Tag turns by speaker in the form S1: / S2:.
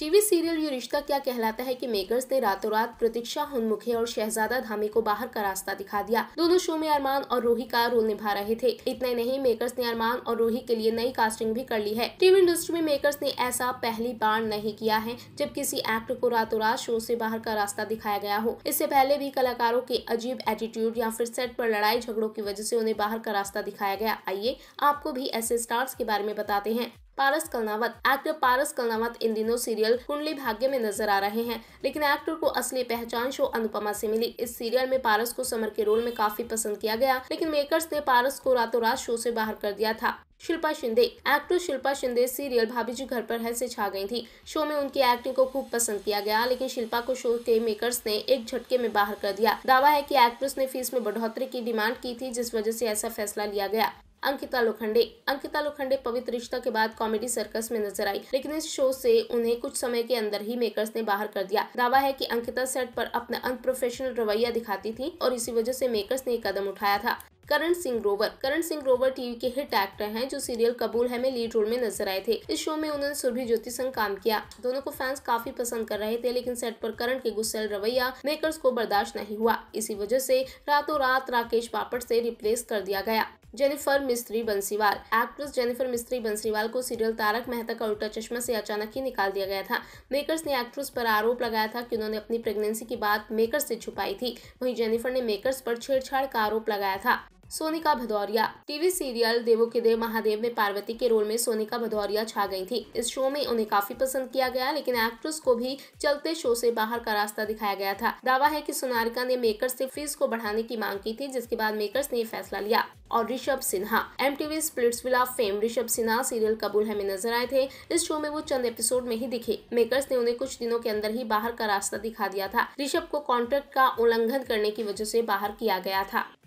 S1: TV serial ये रिश्ता क्या कहलाता है कि मेकर्स ने रातों रात प्रतीक्षा हुनमुखे और शहजादा धामी को बाहर का रास्ता दिखा दिया दोनों शो में अरमान और रोही का रोल निभा रहे थे इतने नहीं मेकर्स ने अरमान और रोही के लिए नई कास्टिंग भी कर ली है टीवी इंडस्ट्री में मेकर्स ने ऐसा पहली बार नहीं किया है जब किसी एक्टर को रातों रात शो ऐसी बाहर का रास्ता दिखाया गया हो इससे पहले भी कलाकारों के अजीब एटीट्यूड या फिर सेट आरोप लड़ाई झगड़ों की वजह ऐसी उन्हें बाहर का रास्ता दिखाया गया आइए आपको भी ऐसे स्टार्स के बारे में बताते हैं पारस कलनावत एक्टर पारस कलनावत इन दिनों सीरियल कुंडली भाग्य में नजर आ रहे हैं लेकिन एक्टर को असली पहचान शो अनुपमा से मिली इस सीरियल में पारस को समर के रोल में काफी पसंद किया गया लेकिन मेकर्स ने पारस को रातों रात शो से बाहर कर दिया था शिल्पा शिंदे एक्ट्रेस शिल्पा शिंदे सीरियल भाभी जी घर पर है से छा गई थी शो में उनकी एक्टिंग को खूब पसंद किया गया लेकिन शिल्पा को शो के मेकर्स ने एक झटके में बाहर कर दिया दावा है कि एक्ट्रेस ने फीस में बढ़ोतरी की डिमांड की थी जिस वजह से ऐसा फैसला लिया गया अंकिता लोखंडे अंकिता लोखंडे पवित्र रिश्ता के बाद कॉमेडी सर्कस में नजर आई लेकिन इस शो से उन्हें कुछ समय के अंदर ही मेकर्स ने बाहर कर दिया दावा है कि अंकिता सेट पर अपना अनप्रोफेशनल रवैया दिखाती थी और इसी वजह से मेकर्स ने एक कदम उठाया था करण सिंह ग्रोवर करण सिंह ग्रोवर टीवी के हिट एक्टर हैं जो सीरियल कबूल है में लीड रोल में नजर आए थे इस शो में उन्होंने सुरभि ज्योति संग काम किया दोनों को फैंस काफी पसंद कर रहे थे लेकिन सेट पर करण के गुस्सेल रवैया मेकर्स को बर्दाश्त नहीं हुआ इसी वजह से रातों रात राकेश पापड़ से रिप्लेस कर दिया गया जेनिफर मिस्त्री बंसीवाल एक्ट्रेस जेनिफर मिस्त्री बंसीवाल को सीरियल तारक मेहता का उल्टा चश्मा से अचानक ही निकाल दिया गया था मेकर्स ने एक्ट्रेस पर आरोप लगाया था कि उन्होंने अपनी प्रेगनेंसी की बात मेकर्स से छुपाई थी वहीं जेनिफर ने मेकर्स पर छेड़छाड़ का आरोप लगाया था सोनिका भदौरिया टीवी सीरियल देवो के देव महादेव में पार्वती के रोल में सोनिका भदौरिया छा गई थी इस शो में उन्हें काफी पसंद किया गया लेकिन एक्ट्रेस को भी चलते शो से बाहर का रास्ता दिखाया गया था दावा है की सोनारिका ने मेकर्स से फीस को बढ़ाने की मांग की थी जिसके बाद मेकर्स ने फैसला लिया और Rishabh Sinha M TV Splitsvilla fame Rishabh Sinha serial Qubool Hai में नजर आए थे इस शो में वो चंद एपिसोड में ही दिखे मेकर्स ने उन्हें कुछ दिनों के अंदर ही बाहर का रास्ता दिखा दिया था ऋषभ को कॉन्ट्रैक्ट का उल्लंघन करने की वजह से बाहर किया गया था